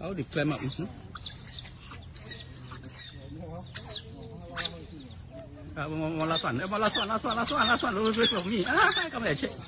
How they climb up, you see? Uh, one, one, one last one. Uh, one last one, last one, last Ah, come here, check.